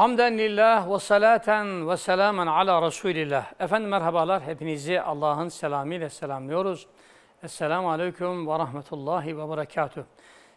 Hamden lillah ve salaten ve selamen ala Resulillah. Efendim merhabalar hepinizi Allah'ın selamıyla selamlıyoruz. Esselamu Aleyküm ve Rahmetullahi ve Berekatuhu.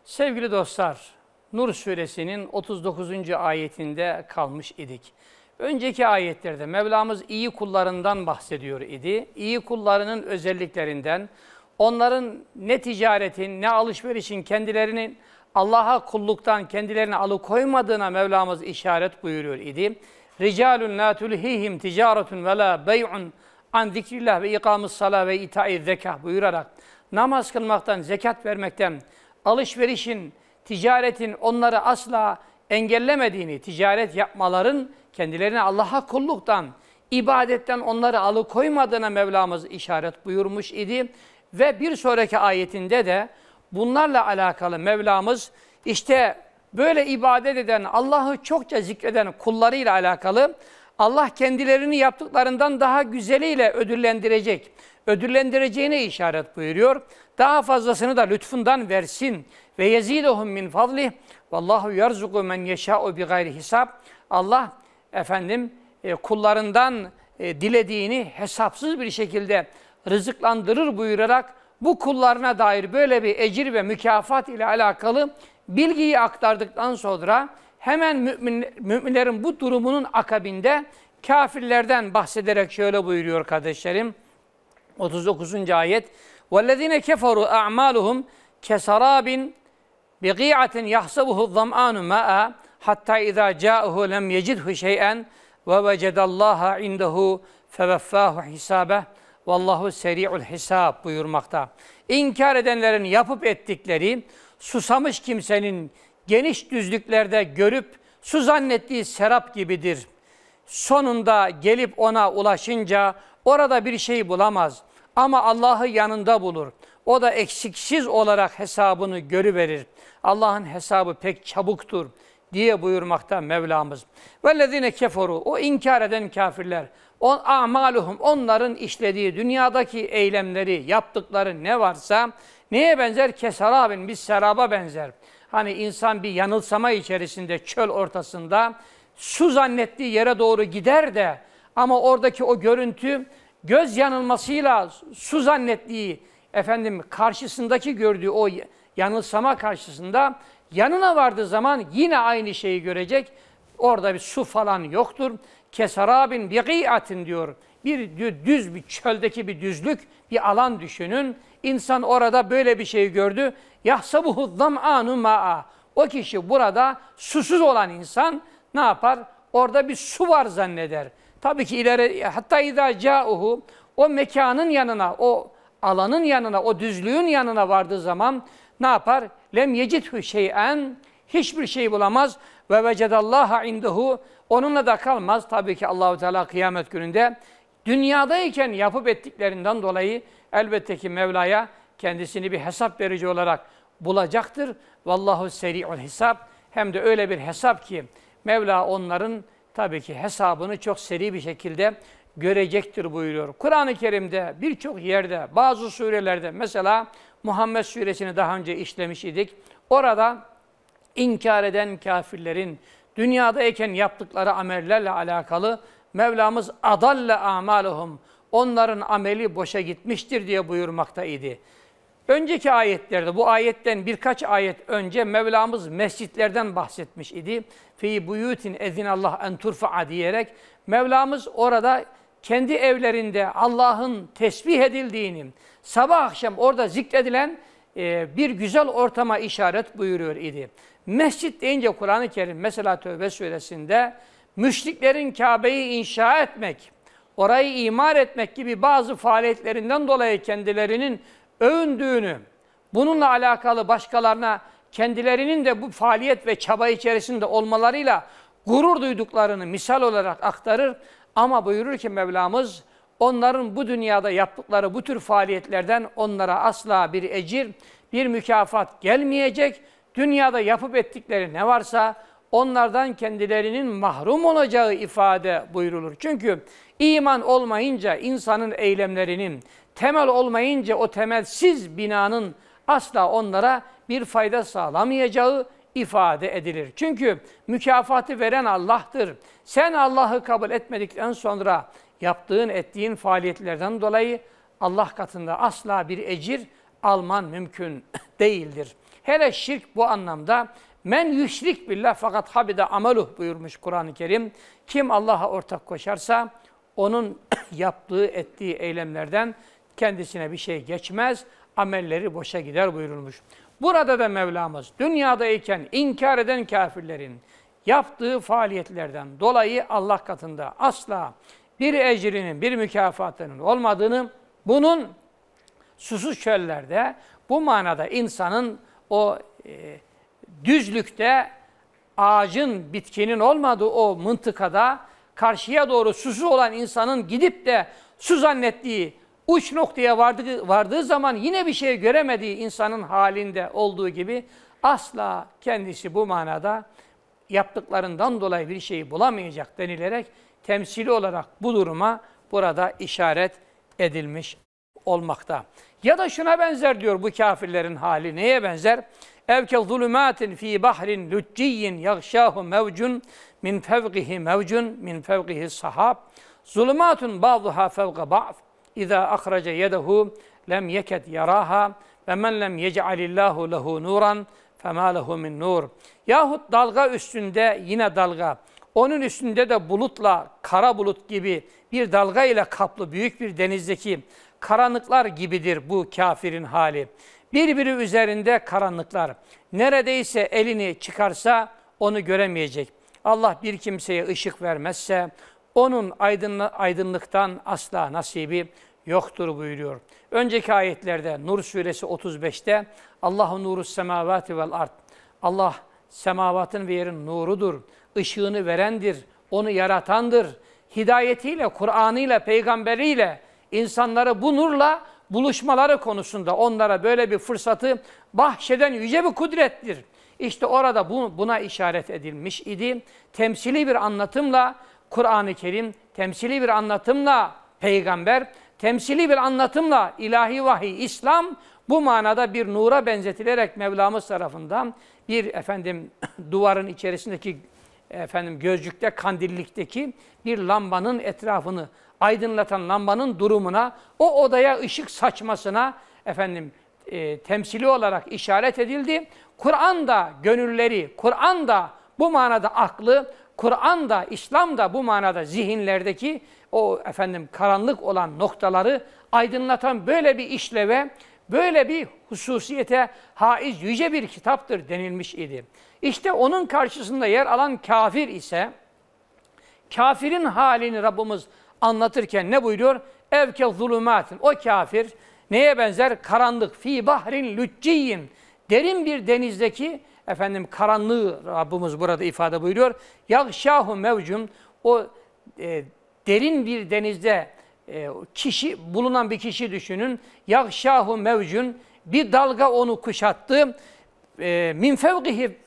Sevgili dostlar, Nur Suresinin 39. ayetinde kalmış idik. Önceki ayetlerde Mevlamız iyi kullarından bahsediyor idi. İyi kullarının özelliklerinden, onların ne ticaretin ne alışverişin kendilerinin Allah'a kulluktan kendilerini alıkoymadığına Mevlamız işaret buyuruyor idi. Ricalun la tulhihim ticaretun ve la bey'un an zikrillah ve ikamus sala ve itai zekah buyurarak namaz kılmaktan, zekat vermekten, alışverişin, ticaretin onları asla engellemediğini, ticaret yapmaların kendilerine Allah'a kulluktan, ibadetten onları alıkoymadığına Mevlamız işaret buyurmuş idi. Ve bir sonraki ayetinde de Bunlarla alakalı Mevlamız işte böyle ibadet eden, Allah'ı çokça zikreden kullarıyla alakalı Allah kendilerini yaptıklarından daha güzeliyle ödüllendirecek. Ödüllendireceğine işaret buyuruyor. Daha fazlasını da lütfundan versin. Ve yezidohum min fadlih. Vallahu yerzuku men yeşâ'u bi gayri hisab. Allah efendim e, kullarından e, dilediğini hesapsız bir şekilde rızıklandırır buyurarak bu kullarına dair böyle bir ecir ve mükafat ile alakalı bilgiyi aktardıktan sonra hemen mümin, müminlerin bu durumunun akabinde kafirlerden bahsederek şöyle buyuruyor kardeşlerim. 39. ayet. وَالَّذ۪ينَ كَفَرُوا اَعْمَالُهُمْ كَسَرَابٍ بِقِيعَةٍ يَحْسَبُهُ الظَّمْآنُ مَاءً حَتَّى اِذَا جَاءُهُ لَمْ يَجِدْهُ شَيْئًا وَوَجَدَ اللّٰهَ عِنْدَهُ فَوَفَّاهُ حِسَابَهُ Vallahu seri'ul hisab buyurmakta. İnkar edenlerin yapıp ettikleri susamış kimsenin geniş düzlüklerde görüp su zannettiği serap gibidir. Sonunda gelip ona ulaşınca orada bir şey bulamaz ama Allah'ı yanında bulur. O da eksiksiz olarak hesabını görüverir. Allah'ın hesabı pek çabuktur diye buyurmakta Mevlamız. Vellezine keferu o inkar eden kafirler on amaluhum onların işlediği dünyadaki eylemleri, yaptıkları ne varsa neye benzer? Kesarabin biz seraba benzer. Hani insan bir yanılsama içerisinde çöl ortasında su zannettiği yere doğru gider de ama oradaki o görüntü göz yanılmasıyla su zannettiği efendim karşısındaki gördüğü o yanılsama karşısında Yanına vardığı zaman yine aynı şeyi görecek. Orada bir su falan yoktur. Kesarabin biqiatin diyor. Bir düz bir çöldeki bir düzlük, bir alan düşünün. İnsan orada böyle bir şey gördü. Yahsabuhu zam'anu ma'a. O kişi burada susuz olan insan ne yapar? Orada bir su var zanneder. Tabii ki ileri hatta idâ ca'uhu o mekanın yanına, o alanın yanına, o düzlüğün yanına vardığı zaman ne yapar? Lem yecithu şey'en hiçbir şey bulamaz ve vecedallaha indehu onunla da kalmaz. Tabii ki Allahu Teala kıyamet gününde dünyadayken yapıp ettiklerinden dolayı elbette ki Mevla'ya kendisini bir hesap verici olarak bulacaktır. Vallahu seri'ul hesap. Hem de öyle bir hesap ki Mevla onların tabii ki hesabını çok seri bir şekilde görecektir buyuruyor. Kur'an-ı Kerim'de birçok yerde, bazı surelerde mesela Muhammed suresini daha önce işlemiş idik. Orada inkar eden kafirlerin dünyadayken yaptıkları amellerle alakalı Mevlamız adalle amaluhum onların ameli boşa gitmiştir diye buyurmakta idi. Önceki ayetlerde bu ayetten birkaç ayet önce Mevlamız mescitlerden bahsetmiş idi. Fi buyutin ezinallah en turfa'a diyerek Mevlamız orada kendi evlerinde Allah'ın tesbih edildiğini, sabah akşam orada zikredilen e, bir güzel ortama işaret buyuruyor idi. Mescit deyince Kur'an-ı Kerim mesela Tövbe suresinde müşriklerin Kabe'yi inşa etmek, orayı imar etmek gibi bazı faaliyetlerinden dolayı kendilerinin övündüğünü, bununla alakalı başkalarına kendilerinin de bu faaliyet ve çaba içerisinde olmalarıyla gurur duyduklarını misal olarak aktarır. Ama buyurur ki Mevlamız, Onların bu dünyada yaptıkları bu tür faaliyetlerden onlara asla bir ecir, bir mükafat gelmeyecek. Dünyada yapıp ettikleri ne varsa onlardan kendilerinin mahrum olacağı ifade buyurulur. Çünkü iman olmayınca insanın eylemlerinin, temel olmayınca o temelsiz binanın asla onlara bir fayda sağlamayacağı ifade edilir. Çünkü mükafatı veren Allah'tır. Sen Allah'ı kabul etmedikten sonra yaptığın, ettiğin faaliyetlerden dolayı Allah katında asla bir ecir alman mümkün değildir. Hele şirk bu anlamda men yüşrik billah fakat habide amaluh buyurmuş Kur'an-ı Kerim. Kim Allah'a ortak koşarsa onun yaptığı, ettiği eylemlerden kendisine bir şey geçmez, amelleri boşa gider buyurulmuş. Burada da Mevlamız dünyadayken inkar eden kafirlerin yaptığı faaliyetlerden dolayı Allah katında asla bir ecrinin, bir mükafatının olmadığını, bunun susuz çöllerde bu manada insanın o e, düzlükte ağacın, bitkinin olmadığı o mıntıkada karşıya doğru susuz olan insanın gidip de su zannettiği uç noktaya vardığı, vardığı zaman yine bir şey göremediği insanın halinde olduğu gibi asla kendisi bu manada yaptıklarından dolayı bir şeyi bulamayacak denilerek temsili olarak bu duruma burada işaret edilmiş olmakta. Ya da şuna benzer diyor bu kafirlerin hali. Neye benzer? Evke zulümatin fi bahrin lücciyyin yagşahu mevcun min fevqihi mevcun min fevqihi sahab. Zulümatun bazıha fevqa ba'f. İza ahraca yedehu lem yeket yaraha ve men lem yec'alillahu lehu nuran fema lehu min nur. Yahut dalga üstünde yine dalga. Onun üstünde de bulutla, kara bulut gibi bir dalga ile kaplı büyük bir denizdeki karanlıklar gibidir bu kafirin hali. Birbiri üzerinde karanlıklar. Neredeyse elini çıkarsa onu göremeyecek. Allah bir kimseye ışık vermezse onun aydınlıktan asla nasibi yoktur buyuruyor. Önceki ayetlerde Nur suresi 35'te Allahu nuru semavati vel ard. Allah semavatın ve yerin nurudur ışığını verendir, onu yaratandır. Hidayetiyle, Kur'an'ıyla, peygamberiyle insanları bu nurla buluşmaları konusunda onlara böyle bir fırsatı bahşeden yüce bir kudrettir. İşte orada bu, buna işaret edilmiş idi. Temsili bir anlatımla Kur'an-ı Kerim, temsili bir anlatımla peygamber, temsili bir anlatımla ilahi vahiy, İslam bu manada bir nura benzetilerek Mevlamız tarafından bir efendim duvarın içerisindeki efendim gözcükte kandillikteki bir lambanın etrafını aydınlatan lambanın durumuna, o odaya ışık saçmasına efendim e, temsili olarak işaret edildi. Kur'an da gönülleri, Kur'an da bu manada aklı, Kur'an da İslam da bu manada zihinlerdeki o efendim karanlık olan noktaları aydınlatan böyle bir işleve, böyle bir hususiyete haiz yüce bir kitaptır denilmiş idi. İşte onun karşısında yer alan kafir ise kafirin halini Rabbimiz anlatırken ne buyuruyor? Evke zulümatin. O kafir neye benzer? Karanlık. Fi bahrin lücciyin. Derin bir denizdeki efendim karanlığı Rabbimiz burada ifade buyuruyor. Yagşahu mevcum. O e, derin bir denizde e, kişi bulunan bir kişi düşünün. Yagşahu mevcun. Bir dalga onu kuşattı. E, min fevkihi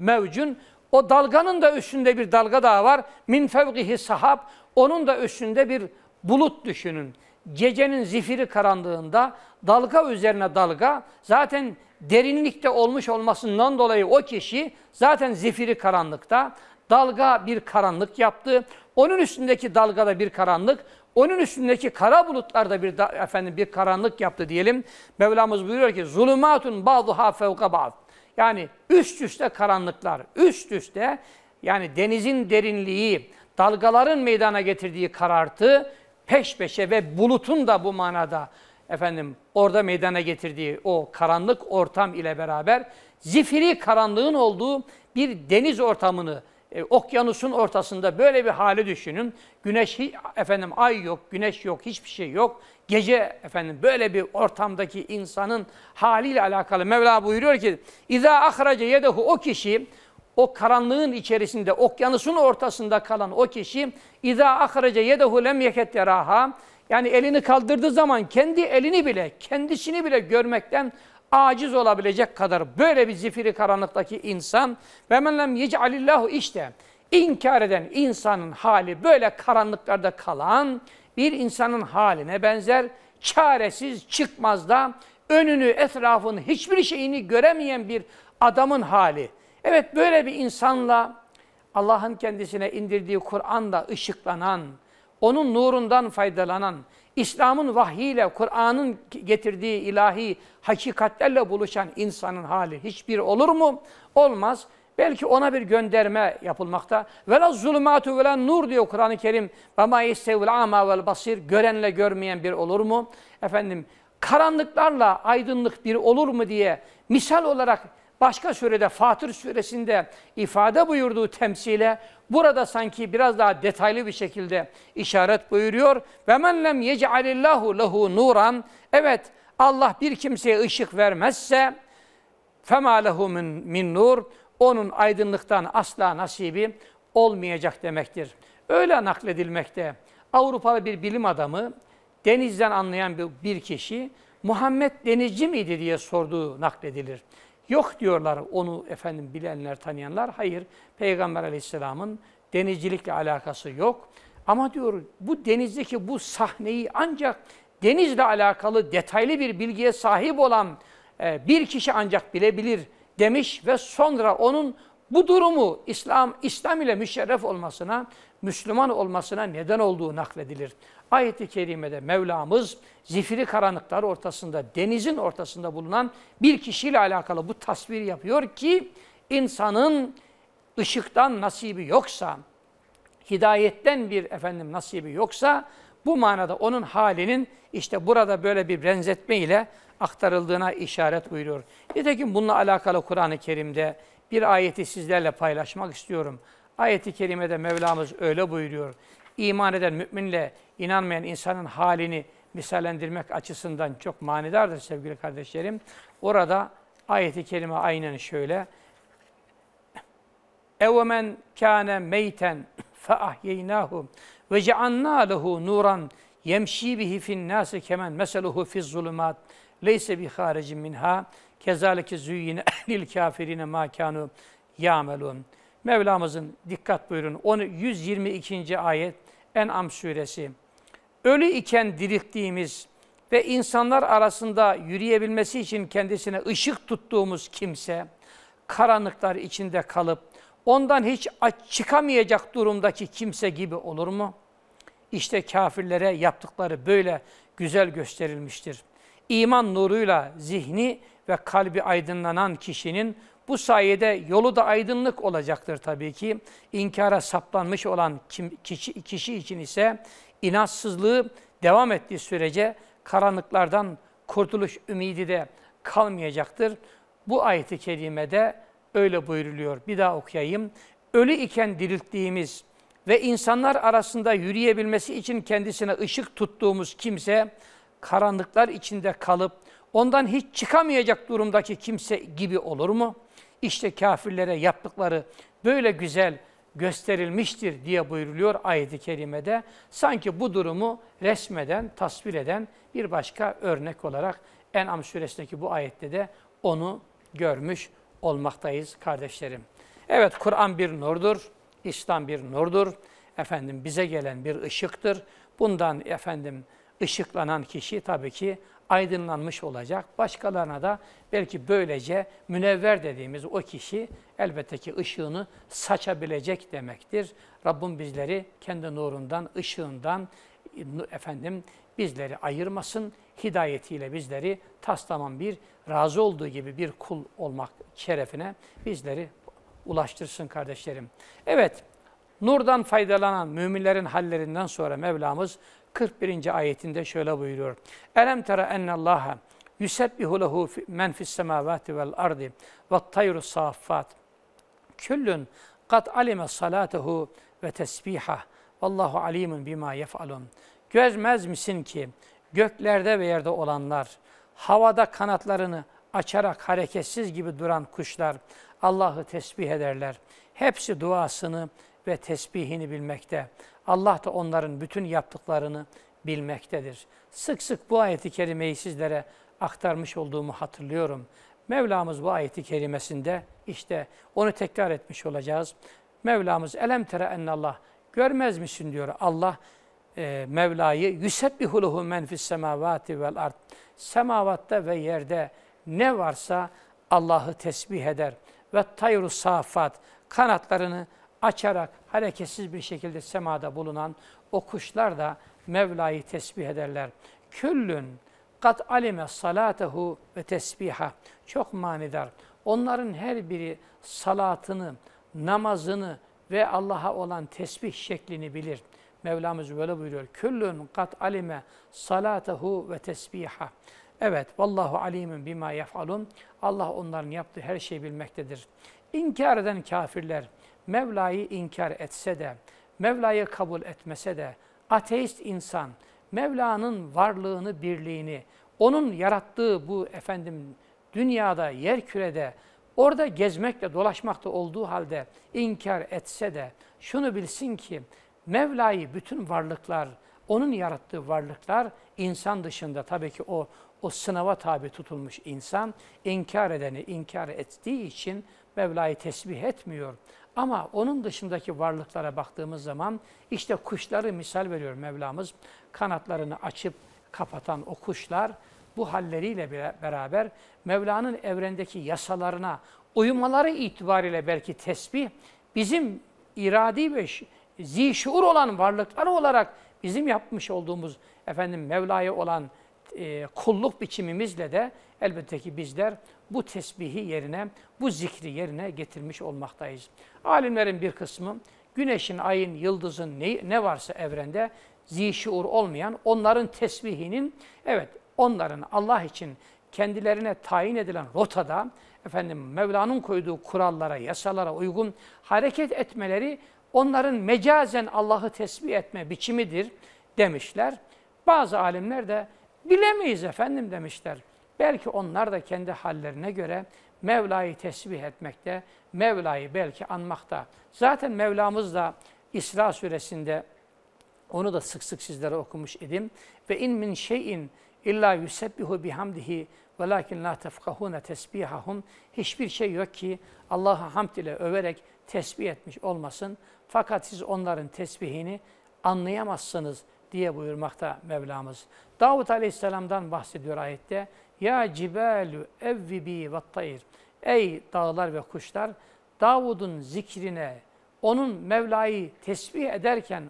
mevcun. O dalganın da üstünde bir dalga daha var. Min fevkihi sahab. Onun da üstünde bir bulut düşünün. Gecenin zifiri karanlığında dalga üzerine dalga zaten derinlikte olmuş olmasından dolayı o kişi zaten zifiri karanlıkta dalga bir karanlık yaptı. Onun üstündeki dalga da bir karanlık, onun üstündeki kara bulutlarda bir da, efendim bir karanlık yaptı diyelim. Mevlamız buyuruyor ki zulümatun ba'duha fevka ba'd. Yani üst üste karanlıklar, üst üste yani denizin derinliği, dalgaların meydana getirdiği karartı, peş peşe ve bulutun da bu manada efendim orada meydana getirdiği o karanlık ortam ile beraber zifiri karanlığın olduğu bir deniz ortamını e, okyanusun ortasında böyle bir hali düşünün. Güneş efendim ay yok, güneş yok, hiçbir şey yok. Gece efendim böyle bir ortamdaki insanın haliyle alakalı Mevla buyuruyor ki: "İza ahrace yedehu" o kişi o karanlığın içerisinde, okyanusun ortasında kalan o kişi "İza ahrace yedehu lem yeket yaraha" yani elini kaldırdığı zaman kendi elini bile, kendisini bile görmekten aciz olabilecek kadar böyle bir zifiri karanlıktaki insan ve men lem yec'alillahu işte inkar eden insanın hali böyle karanlıklarda kalan bir insanın haline benzer çaresiz çıkmazda önünü etrafını hiçbir şeyini göremeyen bir adamın hali. Evet böyle bir insanla Allah'ın kendisine indirdiği Kur'an'da ışıklanan, onun nurundan faydalanan, İslam'ın vahyiyle, Kur'an'ın getirdiği ilahi hakikatlerle buluşan insanın hali hiçbir olur mu? Olmaz. Belki ona bir gönderme yapılmakta. Vela zulümatu vela nur diyor Kur'an-ı Kerim. Ve ma yestevil ama vel basir. Görenle görmeyen bir olur mu? Efendim karanlıklarla aydınlık bir olur mu diye misal olarak başka surede Fatır suresinde ifade buyurduğu temsile burada sanki biraz daha detaylı bir şekilde işaret buyuruyor. Ve men lem yec'alillahu lehu nuran. Evet Allah bir kimseye ışık vermezse fema lehu min, min nur. Onun aydınlıktan asla nasibi olmayacak demektir. Öyle nakledilmekte. Avrupalı bir bilim adamı, denizden anlayan bir, bir kişi Muhammed denizci miydi diye sorduğu nakledilir. Yok diyorlar onu efendim bilenler, tanıyanlar. Hayır, Peygamber aleyhisselamın denizcilikle alakası yok. Ama diyor bu denizdeki bu sahneyi ancak denizle alakalı detaylı bir bilgiye sahip olan e, bir kişi ancak bilebilir demiş ve sonra onun bu durumu İslam İslam ile müşerref olmasına, Müslüman olmasına neden olduğu nakledilir. Ayet-i Kerime'de Mevlamız zifiri karanlıklar ortasında, denizin ortasında bulunan bir kişiyle alakalı bu tasviri yapıyor ki insanın ışıktan nasibi yoksa, hidayetten bir efendim nasibi yoksa bu manada onun halinin işte burada böyle bir benzetme ile aktarıldığına işaret buyuruyor. Nitekim bununla alakalı Kur'an-ı Kerim'de bir ayeti sizlerle paylaşmak istiyorum. Ayeti kerimede Mevlamız öyle buyuruyor iman eden müminle inanmayan insanın halini misalendirmek açısından çok manidardır sevgili kardeşlerim. Orada ayeti kerime aynen şöyle. Evmen kâne meyten fe ahyeynahu ve ceannâ lehu nuran yemşi bihi fin nâsi kemen meseluhu fiz zulümat leyse bi haricin minha kezalike züyyine lil kafirine ma kânu yâmelûn.'' Mevlamızın dikkat buyurun. Onu 122. ayet En'am suresi. Ölü iken dirilttiğimiz ve insanlar arasında yürüyebilmesi için kendisine ışık tuttuğumuz kimse karanlıklar içinde kalıp ondan hiç çıkamayacak durumdaki kimse gibi olur mu? İşte kafirlere yaptıkları böyle güzel gösterilmiştir. İman nuruyla zihni ve kalbi aydınlanan kişinin bu sayede yolu da aydınlık olacaktır tabii ki. İnkara saplanmış olan kim, kişi, kişi için ise inatsızlığı devam ettiği sürece karanlıklardan kurtuluş ümidi de kalmayacaktır. Bu ayeti kerimede öyle buyuruluyor. Bir daha okuyayım. Ölü iken dirilttiğimiz ve insanlar arasında yürüyebilmesi için kendisine ışık tuttuğumuz kimse karanlıklar içinde kalıp ondan hiç çıkamayacak durumdaki kimse gibi olur mu?'' İşte kafirlere yaptıkları böyle güzel gösterilmiştir diye buyuruluyor ayet-i kerimede. Sanki bu durumu resmeden, tasvir eden bir başka örnek olarak En'am suresindeki bu ayette de onu görmüş olmaktayız kardeşlerim. Evet Kur'an bir nurdur, İslam bir nurdur. Efendim bize gelen bir ışıktır. Bundan efendim ışıklanan kişi tabii ki aydınlanmış olacak. Başkalarına da belki böylece münevver dediğimiz o kişi elbette ki ışığını saçabilecek demektir. Rabbim bizleri kendi nurundan, ışığından e, efendim bizleri ayırmasın. Hidayetiyle bizleri taslaman bir razı olduğu gibi bir kul olmak şerefine bizleri ulaştırsın kardeşlerim. Evet, nurdan faydalanan müminlerin hallerinden sonra Mevlamız 41. ayetinde şöyle buyuruyor. Elem tera ennallaha yusebbihu lehu men fis semavati vel ardi ve tayru saffat. Küllün kat alime salatehu ve tesbihah. Vallahu alimun bima yef'alun. Gözmez misin ki göklerde ve yerde olanlar, havada kanatlarını açarak hareketsiz gibi duran kuşlar Allah'ı tesbih ederler. Hepsi duasını ve tesbihini bilmekte. Allah da onların bütün yaptıklarını bilmektedir. Sık sık bu ayeti kerimeyi sizlere aktarmış olduğumu hatırlıyorum. Mevlamız bu ayeti kerimesinde işte onu tekrar etmiş olacağız. Mevlamız elem tere ennallah görmez misin diyor Allah e, Mevla'yı yüsebbihuluhu men fis semavati vel ard semavatta ve yerde ne varsa Allah'ı tesbih eder ve tayru safat kanatlarını açarak hareketsiz bir şekilde semada bulunan o kuşlar da Mevla'yı tesbih ederler. Küllün kat alime salatehu ve tesbiha. Çok manidar. Onların her biri salatını, namazını ve Allah'a olan tesbih şeklini bilir. Mevlamız böyle buyuruyor. Küllün kat alime salatehu ve tesbiha. Evet, vallahu alimin bima yef'alun. Allah onların yaptığı her şeyi bilmektedir. İnkar eden kafirler, Mevla'yı inkar etse de, Mevla'yı kabul etmese de, ateist insan Mevla'nın varlığını, birliğini, onun yarattığı bu efendim dünyada, yer kürede, orada gezmekle, dolaşmakta olduğu halde inkar etse de şunu bilsin ki Mevla'yı bütün varlıklar, onun yarattığı varlıklar insan dışında tabii ki o o sınava tabi tutulmuş insan inkar edeni inkar ettiği için Mevla'yı tesbih etmiyor. Ama onun dışındaki varlıklara baktığımız zaman işte kuşları misal veriyor Mevlamız. Kanatlarını açıp kapatan o kuşlar bu halleriyle beraber Mevla'nın evrendeki yasalarına uyumaları itibariyle belki tesbih bizim iradi ve zişuur olan varlıklar olarak bizim yapmış olduğumuz efendim Mevla'ya olan e, kulluk biçimimizle de elbette ki bizler bu tesbihi yerine, bu zikri yerine getirmiş olmaktayız. Alimlerin bir kısmı güneşin, ayın, yıldızın ne, ne varsa evrende zişuur olmayan onların tesbihinin evet onların Allah için kendilerine tayin edilen rotada efendim Mevla'nın koyduğu kurallara, yasalara uygun hareket etmeleri onların mecazen Allah'ı tesbih etme biçimidir demişler. Bazı alimler de Bilemeyiz efendim demişler. Belki onlar da kendi hallerine göre Mevla'yı tesbih etmekte, Mevla'yı belki anmakta. Zaten Mevlamız da İsra suresinde onu da sık sık sizlere okumuş edim. Ve in min şeyin illa yusebbihu bihamdihi velakin la tefkahune tesbihahum. Hiçbir şey yok ki Allah'a hamd ile överek tesbih etmiş olmasın. Fakat siz onların tesbihini anlayamazsınız diye buyurmakta Mevlamız. Davut Aleyhisselam'dan bahsediyor ayette. Ya cibelü evvibi ve tayir. Ey dağlar ve kuşlar, Davud'un zikrine, onun Mevla'yı tesbih ederken,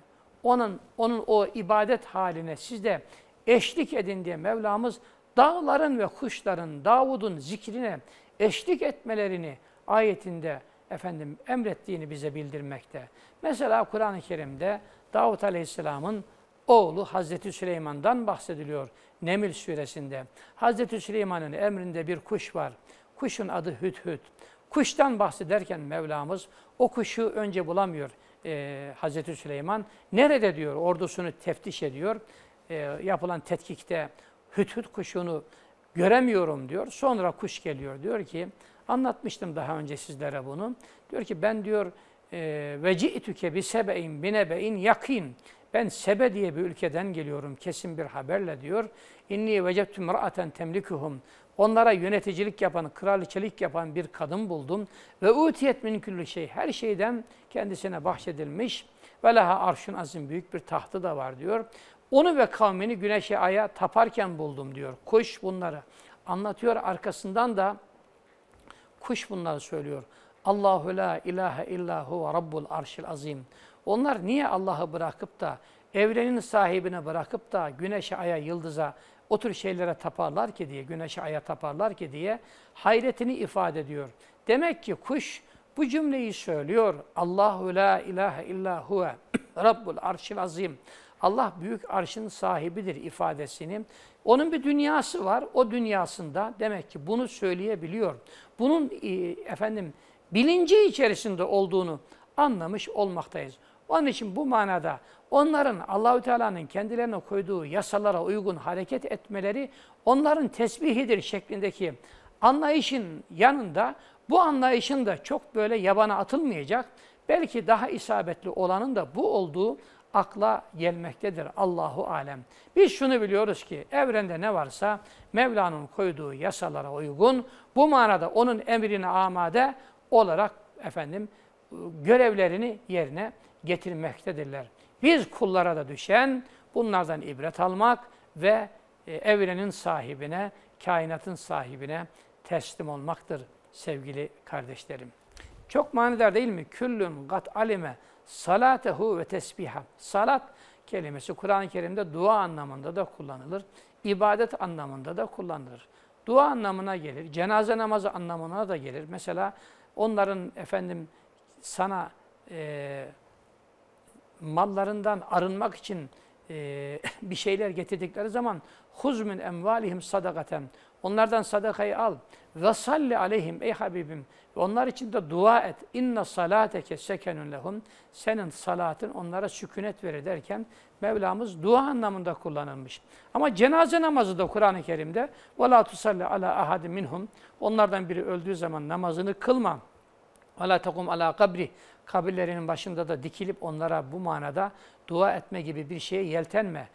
onun, onun o ibadet haline siz de eşlik edin diye Mevlamız dağların ve kuşların Davud'un zikrine eşlik etmelerini ayetinde efendim emrettiğini bize bildirmekte. Mesela Kur'an-ı Kerim'de Davud Aleyhisselam'ın oğlu Hazreti Süleyman'dan bahsediliyor Nemil suresinde. Hazreti Süleyman'ın emrinde bir kuş var. Kuşun adı Hüt Hüt. Kuştan bahsederken Mevlamız o kuşu önce bulamıyor e, Hazreti Süleyman. Nerede diyor ordusunu teftiş ediyor. E, yapılan tetkikte Hüt Hüt kuşunu göremiyorum diyor. Sonra kuş geliyor diyor ki anlatmıştım daha önce sizlere bunu. Diyor ki ben diyor e, ve ci'tüke bi sebe'in binebe'in yakin. Ben Sebe diye bir ülkeden geliyorum kesin bir haberle diyor. İnni vecebtüm ra'aten temlikuhum. Onlara yöneticilik yapan, kraliçelik yapan bir kadın buldum. Ve utiyet min külli şey. Her şeyden kendisine bahşedilmiş. Ve laha arşun azim büyük bir tahtı da var diyor. Onu ve kavmini güneşe aya taparken buldum diyor. Kuş bunları anlatıyor. Arkasından da kuş bunları söylüyor. Allahu la ilahe illa huve rabbul arşil azim. Onlar niye Allah'ı bırakıp da evrenin sahibine bırakıp da güneşe, aya, yıldıza o tür şeylere taparlar ki diye, güneşe, aya taparlar ki diye hayretini ifade ediyor. Demek ki kuş bu cümleyi söylüyor. Allahu la ilahe illa huve Rabbul arşil azim. Allah büyük arşın sahibidir ifadesini. Onun bir dünyası var. O dünyasında demek ki bunu söyleyebiliyor. Bunun e, efendim bilinci içerisinde olduğunu anlamış olmaktayız. Onun için bu manada onların Allahü Teala'nın kendilerine koyduğu yasalara uygun hareket etmeleri onların tesbihidir şeklindeki anlayışın yanında bu anlayışın da çok böyle yabana atılmayacak, belki daha isabetli olanın da bu olduğu akla gelmektedir Allahu alem. Biz şunu biliyoruz ki evrende ne varsa Mevla'nın koyduğu yasalara uygun bu manada onun emrine amade olarak efendim ıı, görevlerini yerine getirmektedirler. Biz kullara da düşen bunlardan ibret almak ve e, evrenin sahibine, kainatın sahibine teslim olmaktır sevgili kardeşlerim. Çok manidar değil mi? Küllün gat alime salatehu ve tesbihah. Salat kelimesi Kur'an-ı Kerim'de dua anlamında da kullanılır. İbadet anlamında da kullanılır. Dua anlamına gelir, cenaze namazı anlamına da gelir. Mesela onların efendim sana e, mallarından arınmak için e, bir şeyler getirdikleri zaman huzmin emvalihim sadakaten onlardan sadakayı al ve salli aleyhim ey Habibim onlar için de dua et inna salateke sekenun lehum senin salatın onlara sükunet verir derken Mevlamız dua anlamında kullanılmış. Ama cenaze namazı da Kur'an-ı Kerim'de ve la tusalli ala ahadin minhum onlardan biri öldüğü zaman namazını kılma. Ala takum ala kabri kabirlerinin başında da dikilip onlara bu manada dua etme gibi bir şeye yeltenme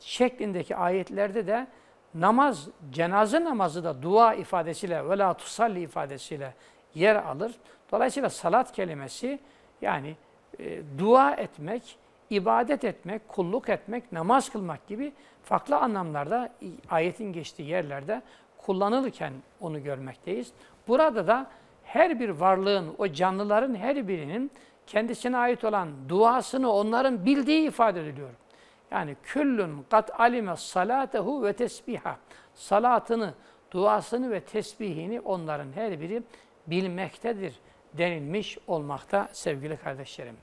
şeklindeki ayetlerde de namaz, cenaze namazı da dua ifadesiyle ve tusalli ifadesiyle yer alır. Dolayısıyla salat kelimesi yani e, dua etmek, ibadet etmek, kulluk etmek, namaz kılmak gibi farklı anlamlarda ayetin geçtiği yerlerde kullanılırken onu görmekteyiz. Burada da her bir varlığın, o canlıların her birinin kendisine ait olan duasını onların bildiği ifade ediliyor. Yani küllün kat alime salatehu ve tesbiha. Salatını, duasını ve tesbihini onların her biri bilmektedir denilmiş olmakta sevgili kardeşlerim.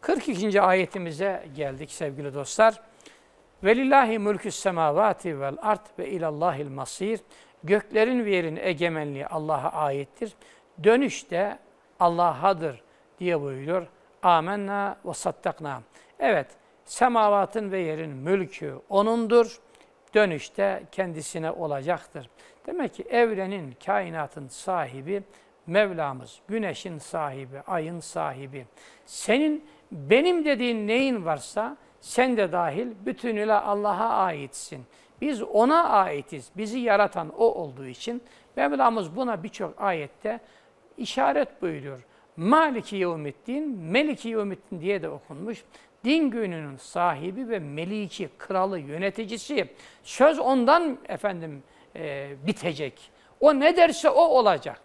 42. ayetimize geldik sevgili dostlar. Velillahi mülkü semavati vel art ve ilallahil masir. Göklerin ve yerin egemenliği Allah'a aittir. Dönüş de Allah'adır diye buyuruyor. Amenna ve sattakna. Evet, semavatın ve yerin mülkü O'nundur. Dönüşte kendisine olacaktır. Demek ki evrenin, kainatın sahibi Mevlamız, güneşin sahibi, ayın sahibi. Senin benim dediğin neyin varsa sen de dahil bütünüyle Allah'a aitsin. Biz ona aitiz. Bizi yaratan o olduğu için Mevlamız buna birçok ayette işaret buyuruyor. Maliki yevmiddin, meliki yevmiddin diye de okunmuş. Din gününün sahibi ve meliki, kralı, yöneticisi. Söz ondan efendim e, bitecek. O ne derse o olacak.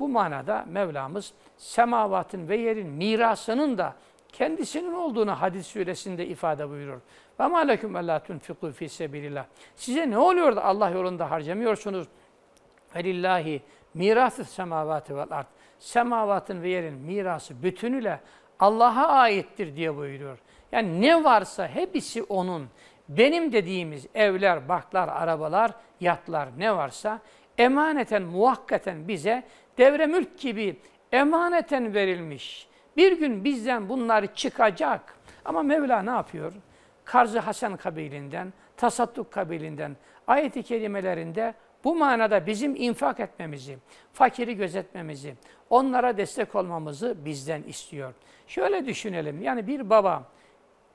Bu manada Mevlamız semavatın ve yerin mirasının da kendisinin olduğunu hadis suresinde ifade buyurur. Ve ma lekum la tunfiku fi sebilillah. Size ne oluyor da Allah yolunda harcamıyorsunuz? Velillahi Mirası semavati vel art. Semavatın ve yerin mirası bütünüyle Allah'a aittir diye buyuruyor. Yani ne varsa hepsi onun. Benim dediğimiz evler, baklar, arabalar, yatlar ne varsa emaneten, muhakkaten bize devre mülk gibi emaneten verilmiş. Bir gün bizden bunlar çıkacak. Ama Mevla ne yapıyor? Karzı Hasan kabilinden, Tasadduk kabilinden, ayet-i kerimelerinde bu manada bizim infak etmemizi, fakiri gözetmemizi, onlara destek olmamızı bizden istiyor. Şöyle düşünelim, yani bir baba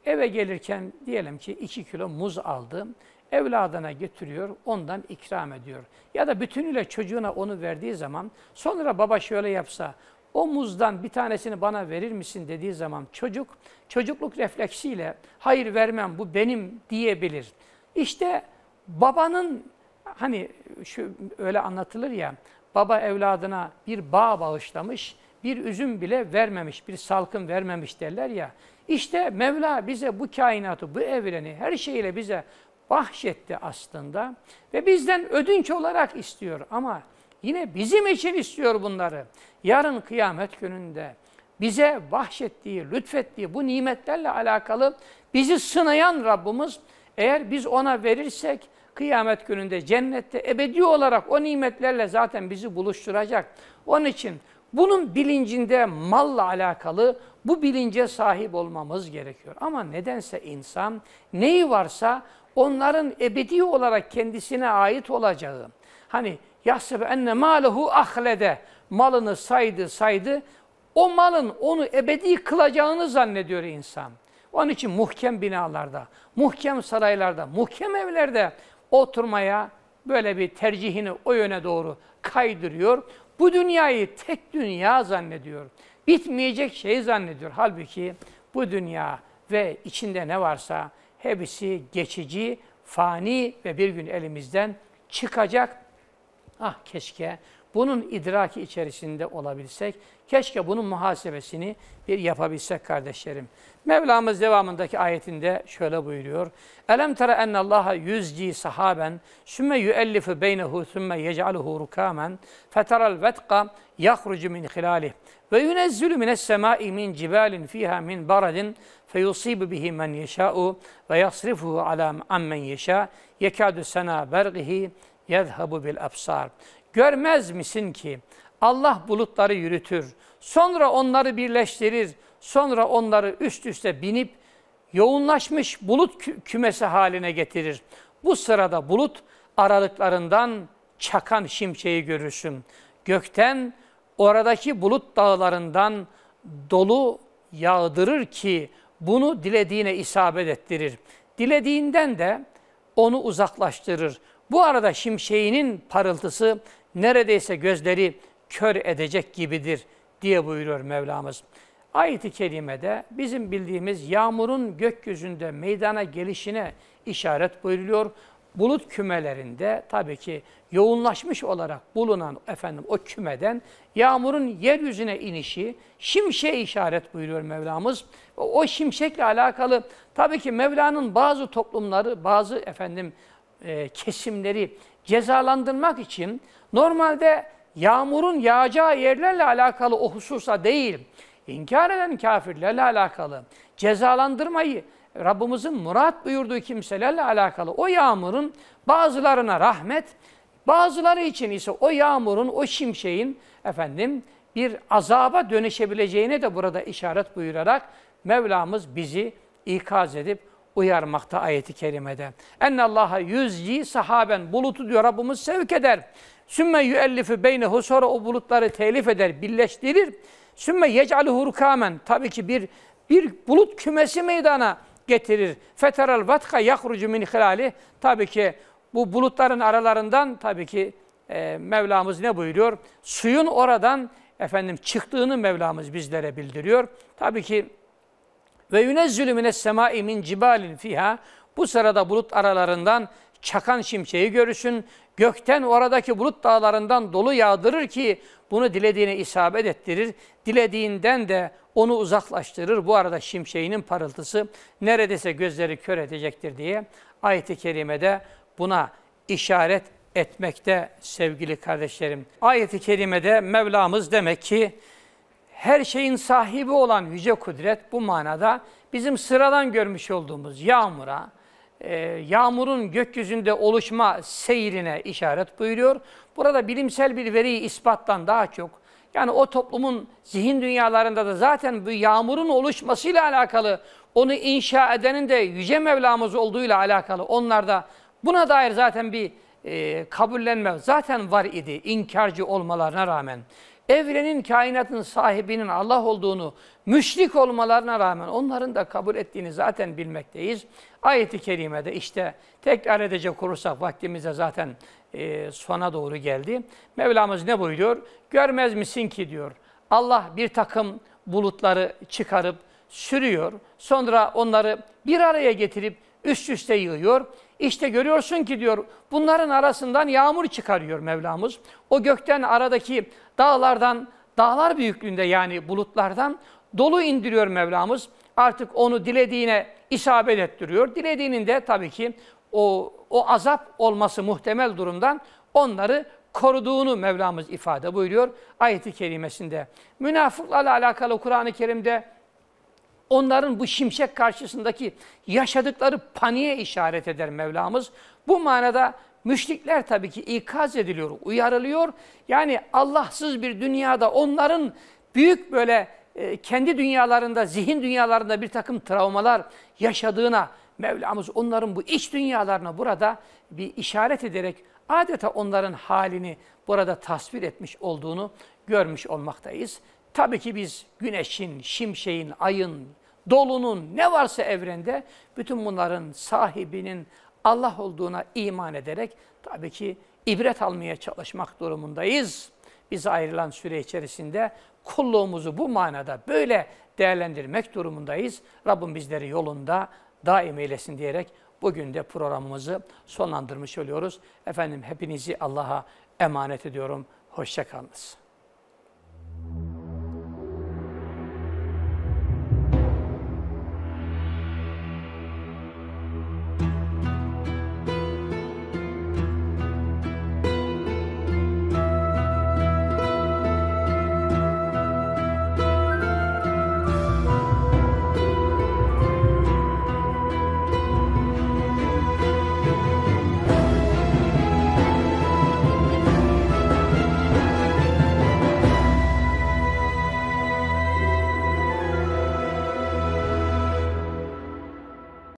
eve gelirken diyelim ki 2 kilo muz aldı, evladına götürüyor, ondan ikram ediyor. Ya da bütünüyle çocuğuna onu verdiği zaman, sonra baba şöyle yapsa, o muzdan bir tanesini bana verir misin dediği zaman çocuk, çocukluk refleksiyle hayır vermem bu benim diyebilir. İşte babanın hani şu öyle anlatılır ya baba evladına bir bağ bağışlamış, bir üzüm bile vermemiş, bir salkım vermemiş derler ya. İşte Mevla bize bu kainatı, bu evreni her şeyle bize bahşetti aslında ve bizden ödünç olarak istiyor ama yine bizim için istiyor bunları. Yarın kıyamet gününde bize bahşettiği, lütfettiği bu nimetlerle alakalı bizi sınayan Rabbimiz eğer biz ona verirsek kıyamet gününde cennette ebedi olarak o nimetlerle zaten bizi buluşturacak. Onun için bunun bilincinde malla alakalı bu bilince sahip olmamız gerekiyor. Ama nedense insan neyi varsa onların ebedi olarak kendisine ait olacağı. Hani yahsebe enne malehu ahlede malını saydı saydı o malın onu ebedi kılacağını zannediyor insan. Onun için muhkem binalarda, muhkem saraylarda, muhkem evlerde oturmaya böyle bir tercihini o yöne doğru kaydırıyor. Bu dünyayı tek dünya zannediyor. Bitmeyecek şey zannediyor. Halbuki bu dünya ve içinde ne varsa hepsi geçici, fani ve bir gün elimizden çıkacak. Ah keşke bunun idraki içerisinde olabilsek, keşke bunun muhasebesini bir yapabilsek kardeşlerim. Mevlamız devamındaki ayetinde şöyle buyuruyor. Elem tera ennallaha yüzci sahaben sümme yüellifu beynehu sümme yec'aluhu rukamen feteral vetka yahrucu min hilalih ve yunezzülü mines semai min cibalin fiha min baradin feyusibu bihi men yeşâ'u ve yasrifuhu ala ammen yeşâ yekâdü sena bergihi yezhebu bil absar. Görmez misin ki Allah bulutları yürütür, sonra onları birleştirir, sonra onları üst üste binip yoğunlaşmış bulut kümesi haline getirir. Bu sırada bulut aralıklarından çakan şimşeği görürsün. Gökten oradaki bulut dağlarından dolu yağdırır ki bunu dilediğine isabet ettirir. Dilediğinden de onu uzaklaştırır. Bu arada şimşeğinin parıltısı neredeyse gözleri kör edecek gibidir diye buyuruyor Mevlamız. Ayet-i kerimede bizim bildiğimiz yağmurun gökyüzünde meydana gelişine işaret buyuruluyor. Bulut kümelerinde tabii ki yoğunlaşmış olarak bulunan efendim o kümeden yağmurun yeryüzüne inişi şimşe işaret buyuruyor Mevlamız. O şimşekle alakalı tabii ki Mevla'nın bazı toplumları, bazı efendim e, kesimleri cezalandırmak için normalde yağmurun yağacağı yerlerle alakalı o hususa değil, inkar eden kafirlerle alakalı cezalandırmayı Rabbimizin murat buyurduğu kimselerle alakalı o yağmurun bazılarına rahmet, bazıları için ise o yağmurun, o şimşeğin efendim bir azaba dönüşebileceğine de burada işaret buyurarak Mevlamız bizi ikaz edip uyarmakta ayeti kerimede. Allah'a yüzci sahaben bulutu diyor Rabbimiz sevk eder. Sümme yüellifi beynehu sonra o bulutları telif eder, birleştirir. Sümme yec'aluhu hurkamen. tabii ki bir bir bulut kümesi meydana getirir. Feteral vatka yahrucu min hilali tabii ki bu bulutların aralarından tabii ki e, Mevlamız ne buyuruyor? Suyun oradan efendim çıktığını Mevlamız bizlere bildiriyor. Tabii ki ve yünezzülü mines semai min cibalin fiha. Bu sırada bulut aralarından çakan şimşeği görürsün. Gökten oradaki bulut dağlarından dolu yağdırır ki bunu dilediğine isabet ettirir. Dilediğinden de onu uzaklaştırır. Bu arada şimşeğinin parıltısı neredeyse gözleri kör edecektir diye ayet-i kerimede buna işaret etmekte sevgili kardeşlerim. Ayet-i kerimede Mevlamız demek ki her şeyin sahibi olan yüce kudret bu manada bizim sıradan görmüş olduğumuz yağmura, e, yağmurun gökyüzünde oluşma seyrine işaret buyuruyor. Burada bilimsel bir veriyi ispattan daha çok, yani o toplumun zihin dünyalarında da zaten bu yağmurun oluşmasıyla alakalı, onu inşa edenin de Yüce Mevlamız olduğuyla alakalı, onlarda buna dair zaten bir e, kabullenme zaten var idi inkarcı olmalarına rağmen evrenin, kainatın sahibinin Allah olduğunu müşrik olmalarına rağmen onların da kabul ettiğini zaten bilmekteyiz. Ayeti kerimede işte tekrar edecek olursak vaktimize zaten e, sona doğru geldi. Mevlamız ne buyuruyor? Görmez misin ki diyor. Allah bir takım bulutları çıkarıp sürüyor. Sonra onları bir araya getirip üst üste yığıyor işte görüyorsun ki diyor bunların arasından yağmur çıkarıyor Mevlamız. O gökten aradaki dağlardan, dağlar büyüklüğünde yani bulutlardan dolu indiriyor Mevlamız. Artık onu dilediğine isabet ettiriyor. Dilediğinin de tabii ki o, o azap olması muhtemel durumdan onları koruduğunu Mevlamız ifade buyuruyor ayeti kerimesinde. Münafıklarla alakalı Kur'an-ı Kerim'de Onların bu şimşek karşısındaki yaşadıkları paniğe işaret eder Mevlamız. Bu manada müşrikler tabii ki ikaz ediliyor, uyarılıyor. Yani Allahsız bir dünyada onların büyük böyle e, kendi dünyalarında, zihin dünyalarında bir takım travmalar yaşadığına Mevlamız onların bu iç dünyalarına burada bir işaret ederek adeta onların halini burada tasvir etmiş olduğunu görmüş olmaktayız. Tabii ki biz güneşin, şimşeğin, ayın, dolunun ne varsa evrende bütün bunların sahibinin Allah olduğuna iman ederek tabii ki ibret almaya çalışmak durumundayız. Biz ayrılan süre içerisinde kulluğumuzu bu manada böyle değerlendirmek durumundayız. Rabbim bizleri yolunda daim eylesin diyerek bugün de programımızı sonlandırmış oluyoruz. Efendim hepinizi Allah'a emanet ediyorum. Hoşçakalınız.